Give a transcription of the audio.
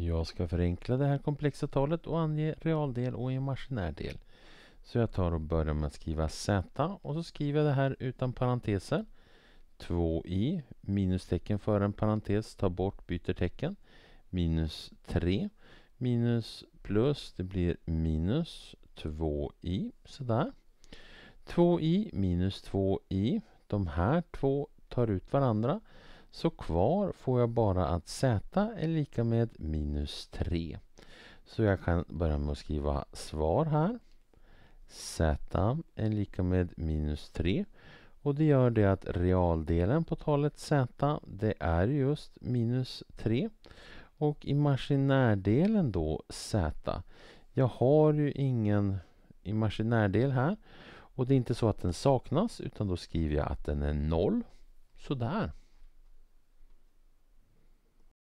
Jag ska förenkla det här komplexa talet och ange realdel och imaginär del. Så jag tar och börjar med att skriva z och så skriver jag det här utan parenteser. 2i, minustecken före en parentes, tar bort, byter tecken. Minus 3, minus plus, det blir minus 2i, sådär. 2i minus 2i, de här två tar ut varandra. Så kvar får jag bara att z är lika med minus 3. Så jag kan börja med att skriva svar här. z är lika med minus 3. Och det gör det att realdelen på talet z det är just minus 3. Och imaginärdelen då z. Jag har ju ingen imaginärdel här. Och det är inte så att den saknas utan då skriver jag att den är noll. Sådär.